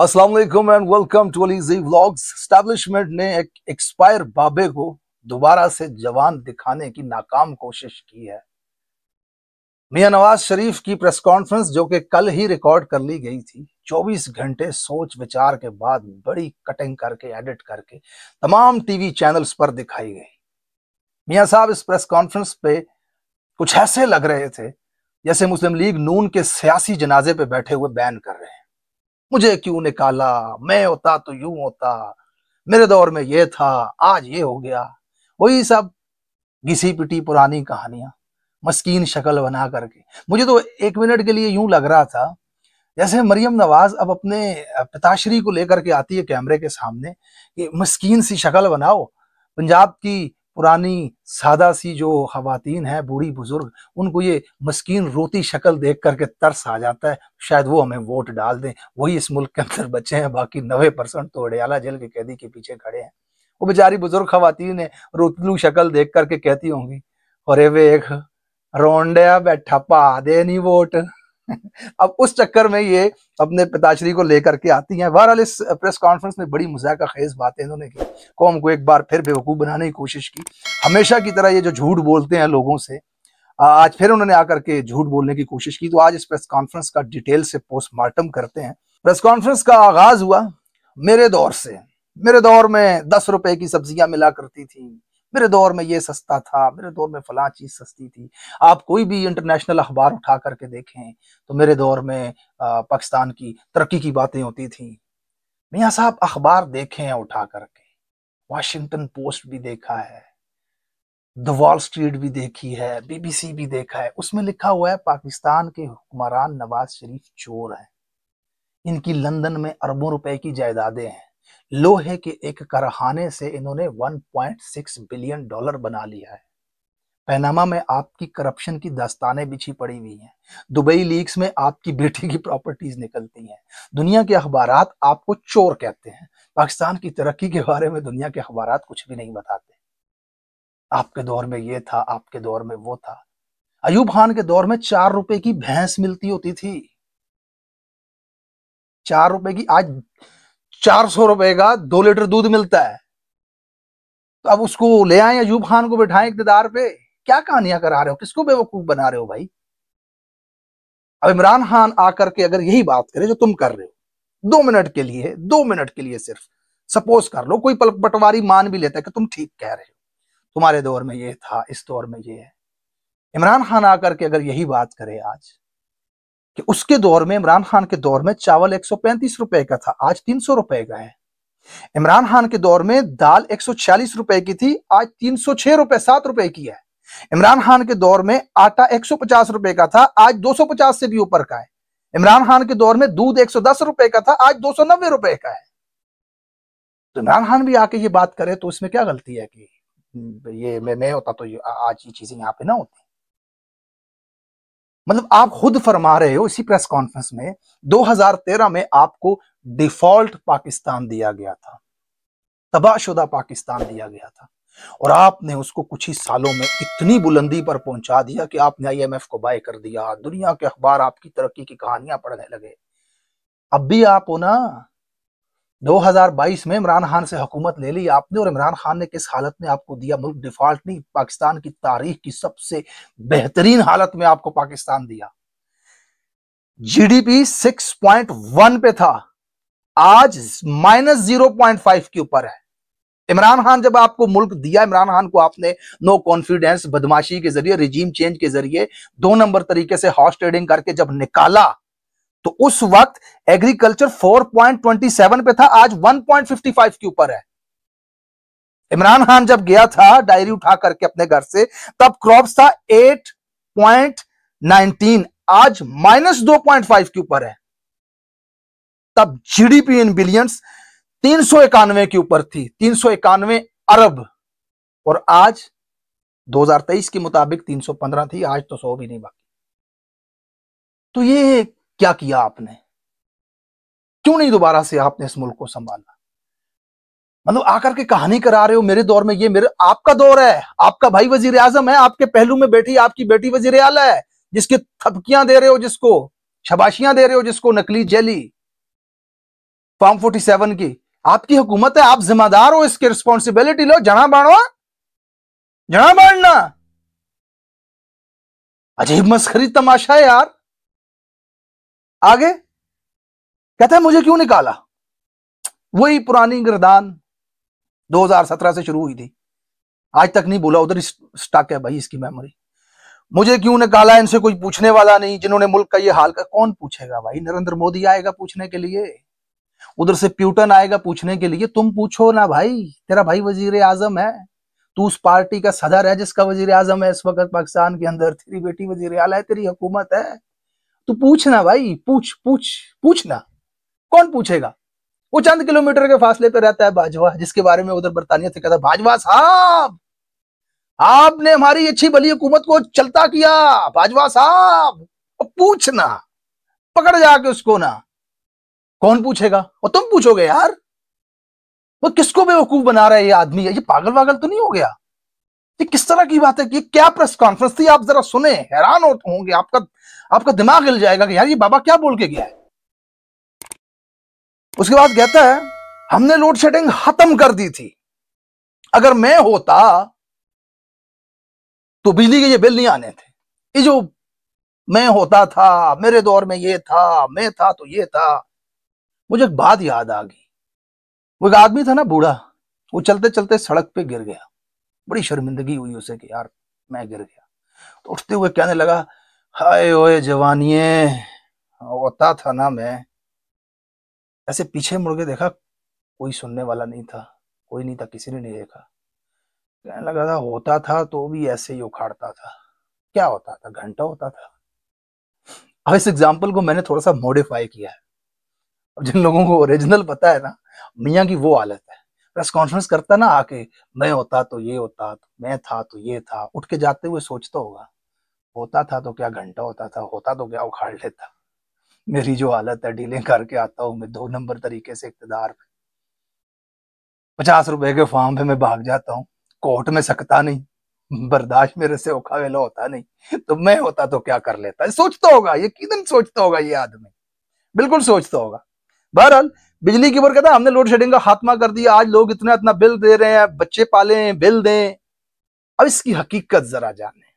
अस्सलाम वालेकुम and welcome to Aliji vlogs establishment ने एक एक्सपायर बाबे को दोबारा से जवान दिखाने की नाकाम कोशिश की है मियां नवाज शरीफ की प्रेस कॉन्फ्रेंस जो कि कल ही रिकॉर्ड कर ली गई थी 24 घंटे सोच विचार के बाद बड़ी कटिंग करके एडिट करके तमाम टीवी चैनल्स पर दिखाई गई मियां साहब इस प्रेस कॉन्फ्रेंस पे कुछ ऐसे लग रहे थे जैसे मुस्लिम लीग नून के सियासी जनाजे पे बैठे हुए बैन कर रहे हैं मुझे क्यों निकाला मैं होता तो यूं होता मेरे दौर में ये था आज ये हो गया वही सब घिसी पिटी पुरानी कहानियां मस्कीन शक्ल बना करके मुझे तो एक मिनट के लिए यूं लग रहा था जैसे मरियम नवाज अब अपने पिताश्री को लेकर के आती है कैमरे के सामने कि मस्कीन सी शक्ल बनाओ पंजाब की पुरानी सादा सी जो खातन है बूढ़ी बुजुर्ग उनको ये मस्किन रोती शक्ल देख करके तरस आ जाता है शायद वो हमें वोट डाल दें वही इस मुल्क के अंदर बचे हैं बाकी नबे परसेंट तो अडयाला जेल के कैदी के पीछे खड़े हैं वो बेचारी बुजुर्ग खातन है रोतलू शक्ल देख करके कहती होंगी अरे वे एक रोंडया बैठा पा दे नहीं वोट अब उस चक्कर में ये अपने पिताश्री को लेकर के आती हैं बहरहाल इस प्रेस कॉन्फ्रेंस में बड़ी मजाक खेज बातें इन्होंने की कौम को एक बार फिर बेवकूफ़ बनाने की कोशिश की हमेशा की तरह ये जो झूठ बोलते हैं लोगों से आज फिर उन्होंने आकर के झूठ बोलने की कोशिश की तो आज इस प्रेस कॉन्फ्रेंस का डिटेल से पोस्टमार्टम करते हैं प्रेस कॉन्फ्रेंस का आगाज हुआ मेरे दौर से मेरे दौर में दस रुपए की सब्जियां मिला करती थी मेरे दौर में ये सस्ता था मेरे दौर में फला चीज़ सस्ती थी आप कोई भी इंटरनेशनल अखबार उठा करके देखें तो मेरे दौर में पाकिस्तान की तरक्की की बातें होती थी मियाँ साहब अखबार देखे हैं उठा करके वाशिंगटन पोस्ट भी देखा है द वॉल स्ट्रीट भी देखी है बीबीसी भी देखा है उसमें लिखा हुआ है पाकिस्तान के हुक्मरान नवाज शरीफ चोर हैं इनकी लंदन में अरबों रुपए की जायदादें हैं लोहे के एक कारखाने से इन्होंने 1.6 बिलियन डॉलर बना लिया है पैनामा में आपकी करप्शन की दास्तानें बिछी पड़ी हुई हैं दुबई लीक्स में आपकी बेटी की प्रॉपर्टीज निकलती हैं दुनिया के अखबार आपको चोर कहते हैं पाकिस्तान की तरक्की के बारे में दुनिया के अखबार कुछ भी नहीं बताते आपके दौर में ये था आपके दौर में वो था अयूब खान के दौर में चार रुपए की भैंस मिलती होती थी चार रुपए की आज चार सौ रुपए का दो लीटर दूध मिलता है तो अब उसको ले आए अयूब खान को बैठाए इकतेदार पे क्या कहानियां करा रहे हो किसको बेवकूफ बना रहे हो भाई अब इमरान खान आकर के अगर यही बात करे जो तुम कर रहे हो दो मिनट के लिए दो मिनट के लिए सिर्फ सपोज कर लो कोई पल पटवारी मान भी लेता है कि तुम ठीक कह रहे हो तुम्हारे दौर में ये था इस दौर में ये है इमरान खान आकर के अगर यही बात करे आज कि उसके दौर में इमरान खान के दौर में चावल एक रुपए का था आज तीन रुपए का है इमरान खान के दौर में दाल एक रुपए की थी आज तीन रुपए सात रुपए की है इमरान खान के दौर में आटा एक सौ पचास रुपए का था आज दो सौ पचास से भी ऊपर का है इमरान खान के दौर में दूध एक सौ दस रुपए का था आज दो सौ नब्बे रुपए का है तो इमरान खान भी आके ये बात करे तो इसमें क्या गलती है कि ये मैं होता तो आज ये चीजें यहाँ पे ना होती मतलब आप खुद फरमा रहे हो इसी प्रेस कॉन्फ्रेंस में 2013 में आपको डिफॉल्ट पाकिस्तान दिया गया था तबाहशुदा पाकिस्तान दिया गया था और आपने उसको कुछ ही सालों में इतनी बुलंदी पर पहुंचा दिया कि आपने आईएमएफ को बाय कर दिया दुनिया के अखबार आपकी तरक्की की कहानियां पढ़ने लगे अब भी आप हो ना 2022 में इमरान खान से हुकूमत ले ली आपने और इमरान खान ने किस हालत में आपको दिया मुल्क डिफॉल्ट नहीं पाकिस्तान की तारीख की सबसे बेहतरीन हालत में आपको पाकिस्तान दिया जीडीपी 6.1 पे था आज माइनस जीरो पॉइंट फाइव के ऊपर है इमरान खान जब आपको मुल्क दिया इमरान खान को आपने नो कॉन्फिडेंस बदमाशी के जरिए रिजीम चेंज के जरिए दो नंबर तरीके से हॉर्स ट्रेडिंग करके जब निकाला तो उस वक्त एग्रीकल्चर 4.27 पे था आज 1.55 के ऊपर है इमरान खान जब गया था डायरी उठा करके अपने घर से तब क्रॉप्स था 8.19 आज माइनस दो पॉइंट फाइव के ऊपर है तब जीडीपी इन बिलियंस तीन सौ के ऊपर थी तीन सौ अरब और आज 2023 के मुताबिक 315 थी आज तो सौ भी नहीं बाकी तो ये क्या किया आपने क्यों नहीं दोबारा से आपने इस मुल्क को संभाला मतलब आकर के कहानी करा रहे हो मेरे दौर में ये मेरे आपका दौर है आपका भाई वजीर आजम है आपके पहलू में बैठी आपकी बेटी वजीर आला है जिसकी थपकियां दे रहे हो जिसको शबाशियां दे रहे हो जिसको नकली जेली फॉर्म फोर्टी सेवन की आपकी हुकूमत है आप जिम्मेदार हो इसकी रिस्पॉन्सिबिलिटी लो जना बाणो जना बाढ़ना अजीब मस्खरी तमाशा है यार आगे कहता है मुझे क्यों निकाला वही पुरानी गिरदान 2017 से शुरू हुई थी आज तक नहीं बोला उधर स्टक है भाई इसकी मेमोरी मुझे क्यों निकाला इनसे कोई पूछने वाला नहीं जिन्होंने मुल्क का ये हाल का कौन पूछेगा भाई नरेंद्र मोदी आएगा पूछने के लिए उधर से प्यूटन आएगा पूछने के लिए तुम पूछो ना भाई तेरा भाई वजीर आजम है तू उस पार्टी का सदर है जिसका वजीर आजम है इस वक्त पाकिस्तान के अंदर तेरी बेटी वजीर आला है तेरी हुकूमत है तू पूछना भाई पूछ पूछ पूछना कौन पूछेगा वो चंद किलोमीटर के फासले पर रहता है बाजवा जिसके बारे में उधर बरतानिया से कहता बाजवा साहब आपने हमारी अच्छी भली हुकूमत को चलता किया बाजवा साहब पूछना पकड़ जाके उसको ना कौन पूछेगा और तुम पूछोगे यार वो किसको बेवकूफ बना रहा है ये आदमी ये पागल वागल तो नहीं हो गया ये किस तरह की बात है कि क्या प्रेस कॉन्फ्रेंस थी आप जरा सुने हैरान होंगे आपका आपका दिमाग हिल जाएगा कि यार ये बाबा क्या बोल के गया है उसके बाद कहता है हमने लोड शेडिंग खत्म कर दी थी अगर मैं होता तो बिजली के ये बिल नहीं आने थे ये जो मैं होता था मेरे दौर में ये था मैं था तो ये था मुझे एक बात याद आ गई वो एक आदमी था ना बूढ़ा वो चलते चलते सड़क पे गिर गया बड़ी शर्मिंदगी हुई उसे कि यार मैं गिर गया तो उठते हुए कहने लगा हाय ओए जवानिए होता हाँ, था ना मैं ऐसे पीछे मुड़के देखा कोई सुनने वाला नहीं था कोई नहीं था किसी ने नहीं देखा कहने लगा था होता था तो भी ऐसे ही उखाड़ता था क्या होता था घंटा होता था अब इस एग्जाम्पल को मैंने थोड़ा सा मॉडिफाई किया है अब जिन लोगों को ओरिजिनल पता है ना मियाँ की वो हालत है प्रेस कॉन्फ्रेंस करता ना आके मैं होता तो ये होता तो मैं था तो ये था उठ के जाते हुए सोचता होगा होता था तो क्या घंटा होता था होता तो क्या उखाड़ लेता मेरी जो हालत है डीलिंग करके आता हूँ मैं दो नंबर तरीके से इकतदार में पचास रुपए के फॉर्म पे मैं भाग जाता हूँ कोर्ट में सकता नहीं बर्दाश्त मेरे से औखा वेला होता नहीं तो मैं होता तो क्या कर लेता सोचता होगा ये किदन सोचता होगा ये आदमी बिल्कुल सोचता होगा बहरहाल बिजली की कहता हमने लोड शेडिंग का खात्मा कर दिया आज लोग इतना इतना बिल दे रहे हैं बच्चे पालें बिल दें अब इसकी हकीकत जरा जाने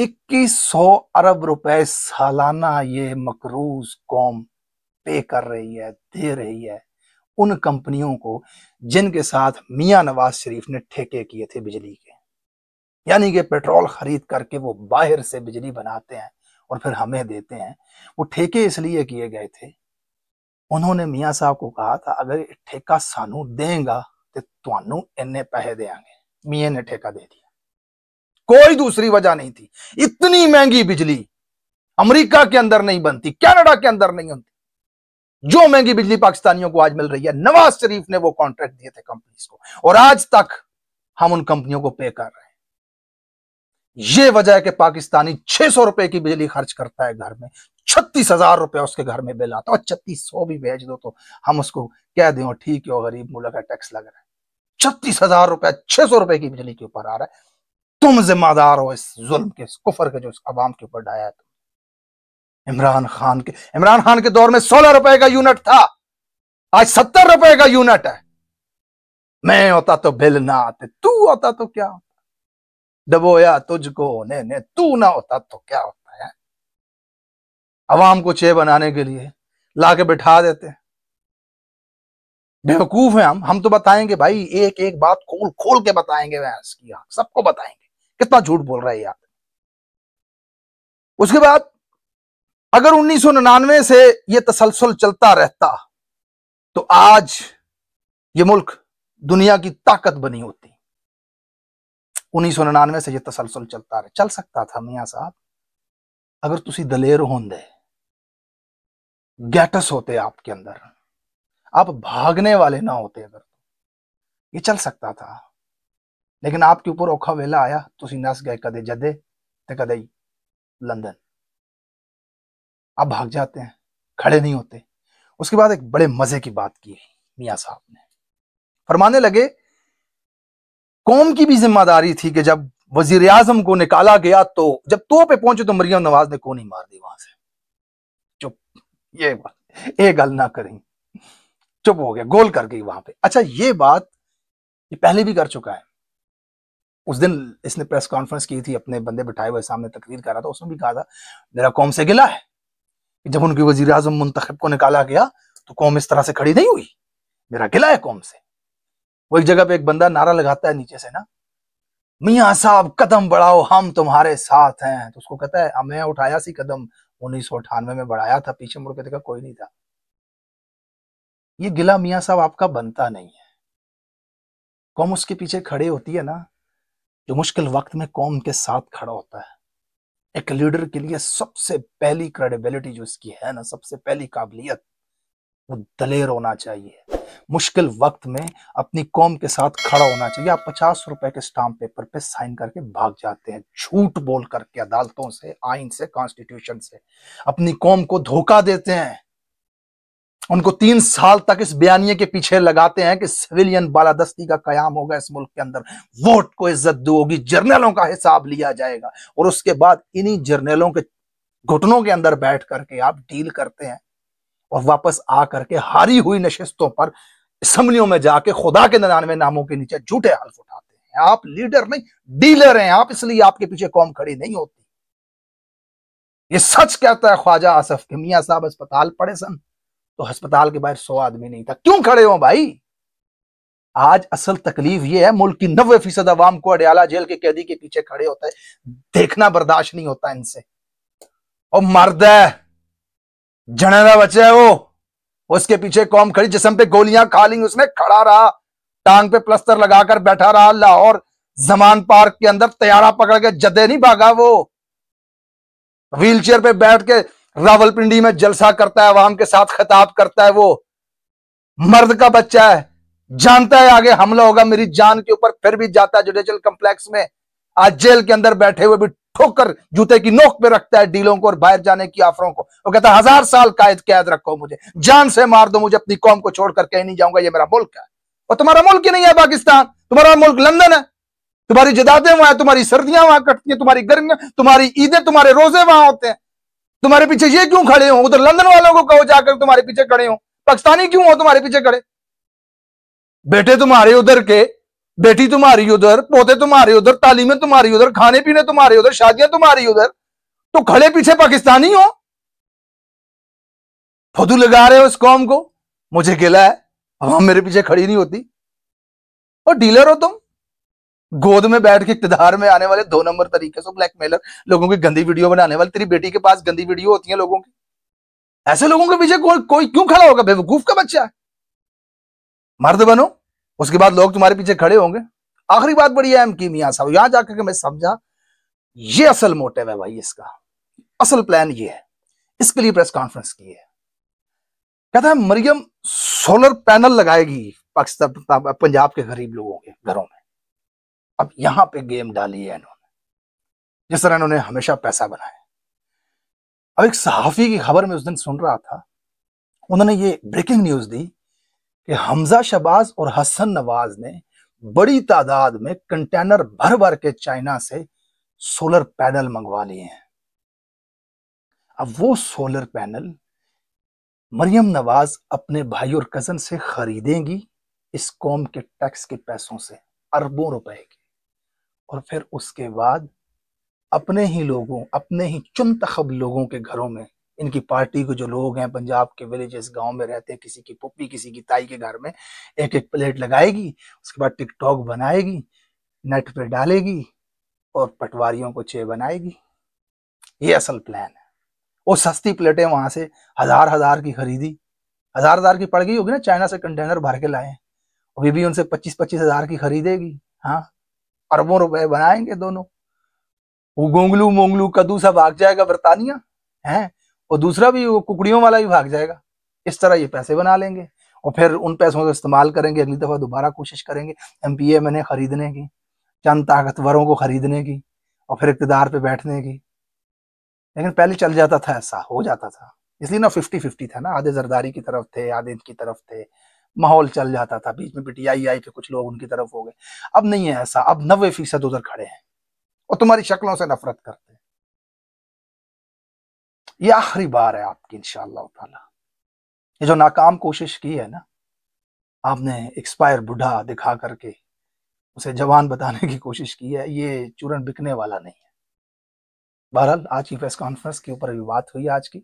इक्कीस सौ अरब रुपए सालाना ये मकरूज कौम पे कर रही है दे रही है उन कंपनियों को जिनके साथ मियाँ नवाज शरीफ ने ठेके किए थे बिजली के यानी कि पेट्रोल खरीद करके वो बाहर से बिजली बनाते हैं और फिर हमें देते हैं वो ठेके इसलिए किए गए थे उन्होंने मियाँ साहब को कहा था अगर ठेका सानू देगा तो इन्ने पैसे देंगे मियाँ ने ठेका दे दिया कोई दूसरी वजह नहीं थी इतनी महंगी बिजली अमेरिका के अंदर नहीं बनती कनाडा के अंदर नहीं बनती जो महंगी बिजली पाकिस्तानियों को आज मिल रही है नवाज शरीफ ने वो कॉन्ट्रैक्ट दिए थे कंपनीज को और आज तक हम उन कंपनियों को पे कर रहे हैं ये वजह है कि पाकिस्तानी छह सौ रुपए की बिजली खर्च करता है घर में छत्तीस हजार रुपए उसके घर में बिल आता है और छत्तीस सौ भी भेज दो तो हम उसको कह दें ठीक है गरीब मुल्क का टैक्स लग रहा है छत्तीस हजार रुपया छह सौ रुपए की बिजली के ऊपर आ रहा है तुम जिम्मेदार हो इस जुल्म के इस कुफर के जो इस अवाम के ऊपर डाया है इमरान खान के इमरान खान के दौर में सोलह रुपए का यूनिट था आज सत्तर रुपए का यूनिट है मैं होता तो बिल ना आते तू होता तो क्या होता डबोया तुझको ने ने तू ना होता तो क्या होता है अवाम को चे बनाने के लिए ला के बिठा देते बेवकूफ है हम हम तो बताएंगे भाई एक एक बात खोल खोल के बताएंगे वह सबको बताएंगे कितना झूठ बोल रहा है यार उसके बाद अगर उन्नीस से यह तसलसल चलता रहता तो आज ये मुल्क दुनिया की ताकत बनी होती उन्नीस से यह तसलसल चलता रहे चल सकता था मियाँ साहब अगर तुम दलेर होंगे गैटस होते आपके अंदर आप भागने वाले ना होते अगर ये चल सकता था लेकिन आपके ऊपर औखा वेला आया ਆਇਆ तो नस गए कदे जदे ਜਦੇ ਤੇ लंदन आप भाग जाते हैं खड़े नहीं होते उसके बाद एक बड़े मजे की बात की मियाँ साहब ने फरमाने लगे कौम की भी जिम्मेदारी थी कि जब वजीर आजम को निकाला गया तो जब तो पे पहुंचे तो मरियम नवाज ने को नहीं मार दी वहां से चुप ये बात ये गल ना करें चुप हो गया गोल कर गई वहां पे अच्छा ये बात ये पहले भी कर चुका है उस दिन इसने प्रेस कॉन्फ्रेंस की थी अपने बंदे बिठाए हुए सामने तकरीर कर रहा था उसमें भी कहा था मेरा कौम से गिला है जब उनके वजीर अजम मुंतब को निकाला गया तो कौम इस तरह से खड़ी नहीं हुई मेरा गिला है कौम से वो एक जगह पे एक बंदा नारा लगाता है नीचे से ना मिया साहब कदम बढ़ाओ हम तुम्हारे साथ हैं तो उसको कहता है हमें हाँ, उठाया सी कदम उन्नीस में बढ़ाया था पीछे मुड़ के देखा कोई नहीं था ये गिला मियाँ साहब आपका बनता नहीं है कौम उसके पीछे खड़े होती है ना जो मुश्किल वक्त में कौम के साथ खड़ा होता है एक लीडर के लिए सबसे पहली क्रेडिबिलिटी जो इसकी है ना सबसे पहली काबिलियत वो दलेर होना चाहिए मुश्किल वक्त में अपनी कौम के साथ खड़ा होना चाहिए आप पचास रुपए के स्टाम्प पेपर पे साइन करके भाग जाते हैं झूठ बोल करके अदालतों से आइन से कॉन्स्टिट्यूशन से अपनी कौम को धोखा देते हैं उनको तीन साल तक इस बयानिए के पीछे लगाते हैं कि सिविलियन बालादस्ती का कयाम होगा इस मुल्क के अंदर वोट को इज्जत दोगी जर्नलों का हिसाब लिया जाएगा और उसके बाद इन्हीं जर्नलों के घुटनों के अंदर बैठ करके आप डील करते हैं और वापस आ करके हारी हुई नशस्तों पर असम्बलियों में जाके खुदा के में नामों के नीचे झूठे हल्फ उठाते हैं आप लीडर नहीं डीलर हैं आप इसलिए आपके पीछे कौम खड़ी नहीं होती ये सच कहता है ख्वाजा आसफ के मियाँ साहब अस्पताल पड़े सन तो अस्पताल के बाहर सौ आदमी नहीं था क्यों खड़े हो भाई आज असल तकलीफ यह है मुल्क की नब्बे फीसद आवाम को अडयाला जेल के कैदी के पीछे खड़े होते हैं देखना बर्दाश्त नहीं होता इनसे और मर्द है जने का बच्चा है वो उसके पीछे कौम खड़ी जिसम पे गोलियां खा ली उसने खड़ा रहा टांग पे प्लस्तर लगाकर बैठा रहा लाहौर जमान पार्क के अंदर तैयारा पकड़ के जदे नहीं भागा वो व्हील चेयर पे बैठ के रावलपिंडी में जलसा करता है वाम के साथ खिताब करता है वो मर्द का बच्चा है जानता है आगे हमला होगा मेरी जान के ऊपर फिर भी जाता है जुडिशियल कंप्लेक्स में आज जेल के अंदर बैठे हुए भी ठोकर जूते की नोक पे रखता है डीलों को और बाहर जाने की ऑफरों को वो कहता है हजार साल कायद कैद रखो मुझे जान से मार दो मुझे अपनी कौम को छोड़कर कहीं नहीं जाऊंगा ये मेरा मुल्क है और तुम्हारा मुल्क ही नहीं है पाकिस्तान तुम्हारा मुल्क लंदन है तुम्हारी जदादें वहां तुम्हारी सर्दियां वहां कटती हैं तुम्हारी गर्मियां तुम्हारी ईदें तुम्हारे रोजे वहां होते हैं तुम्हारे पीछे ये क्यों खड़े हो उधर लंदन वालों को कहो जाकर तुम्हारे पीछे खड़े हो पाकिस्तानी क्यों हो तुम्हारे पीछे खड़े बेटे तुम्हारे उधर के बेटी तुम्हारी उधर पोते तुम्हारे उधर तालीमें तुम्हारी उधर खाने पीने तुम्हारे उधर शादियां तुम्हारी उधर तो खड़े पीछे पाकिस्तानी हो फदू लगा रहे हो इस कौम को मुझे गिला है अब हम मेरे पीछे खड़ी नहीं होती और डीलर हो तुम गोद में बैठ के इकतदार में आने वाले दो नंबर तरीके से ब्लैकमेलर लोगों की गंदी वीडियो बनाने वाले तेरी बेटी के पास गंदी वीडियो होती है लोगों की ऐसे लोगों के पीछे को, कोई क्यों खड़ा होगा बेवकूफ का बच्चा मर्द बनो उसके बाद लोग तुम्हारे पीछे खड़े होंगे आखिरी बात बड़ी अहम की मियाँ साहब यहां जाकर के मैं समझा ये असल मोटिव है भाई इसका असल प्लान ये है इसके लिए प्रेस कॉन्फ्रेंस की है कहता है मरियम सोलर पैनल लगाएगी पाकिस्तान पंजाब के गरीब लोगों के घरों में अब यहां पे गेम डाली है इन्होंने जिस तरह इन्होंने हमेशा पैसा बनाया अब एक सहाफ़ी की खबर में उस दिन सुन रहा था उन्होंने ये ब्रेकिंग न्यूज़ दी कि हमजा शबाज और हसन नवाज ने बड़ी तादाद में कंटेनर भर भर के चाइना से सोलर पैनल मंगवा लिए हैं अब वो सोलर पैनल मरियम नवाज अपने भाई और कजन से खरीदेंगी इस कौम के टैक्स के पैसों से अरबों रुपए की और फिर उसके बाद अपने ही लोगों अपने ही चुनतखब लोगों के घरों में इनकी पार्टी को जो लोग हैं पंजाब के विलेजेस गांव में रहते हैं किसी की पुप्पी किसी की ताई के घर में एक एक प्लेट लगाएगी उसके बाद टिकटॉक बनाएगी नेट पे डालेगी और पटवारियों को चे बनाएगी ये असल प्लान है वो सस्ती प्लेटें वहां से हजार हजार की खरीदी हजार हजार की पड़ गई होगी ना चाइना से कंटेनर भर के लाए अभी भी उनसे पच्चीस पच्चीस हजार की खरीदेगी हाँ अरबों रुपए बनाएंगे दोनों वो गोंगलू मोंगलू कद्दू सा भाग जाएगा बरतानिया है और दूसरा भी वो कुकड़ियों वाला भी भाग जाएगा इस तरह ये पैसे बना लेंगे और फिर उन पैसों का इस्तेमाल करेंगे अगली दफा दोबारा कोशिश करेंगे एम पी एम खरीदने की चंद ताकतवरों को खरीदने की और फिर इकतदार पे बैठने की लेकिन पहले चल जाता था ऐसा हो जाता था इसलिए ना फिफ्टी फिफ्टी था ना आधे जरदारी की तरफ थे आधे इनकी तरफ थे माहौल चल जाता था बीच में पीटीआई आई e के कुछ लोग उनकी तरफ हो गए अब नहीं है ऐसा अब नब्बे फीसद उधर खड़े हैं और तुम्हारी शक्लों से नफरत करते हैं ये आखिरी बार है आपकी इनशाला ये जो नाकाम कोशिश की है ना आपने एक्सपायर बुढ़ा दिखा करके उसे जवान बताने की कोशिश की है ये चूरन बिकने वाला नहीं है बहरहाल आज की प्रेस कॉन्फ्रेंस के ऊपर भी बात हुई आज की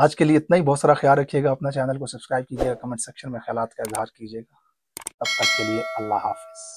आज के लिए इतना ही बहुत सारा ख्याल रखिएगा अपना चैनल को सब्सक्राइब कीजिएगा कमेंट सेक्शन में ख्याल का इजहार कीजिएगा तब तक के लिए अल्लाह हाफिज़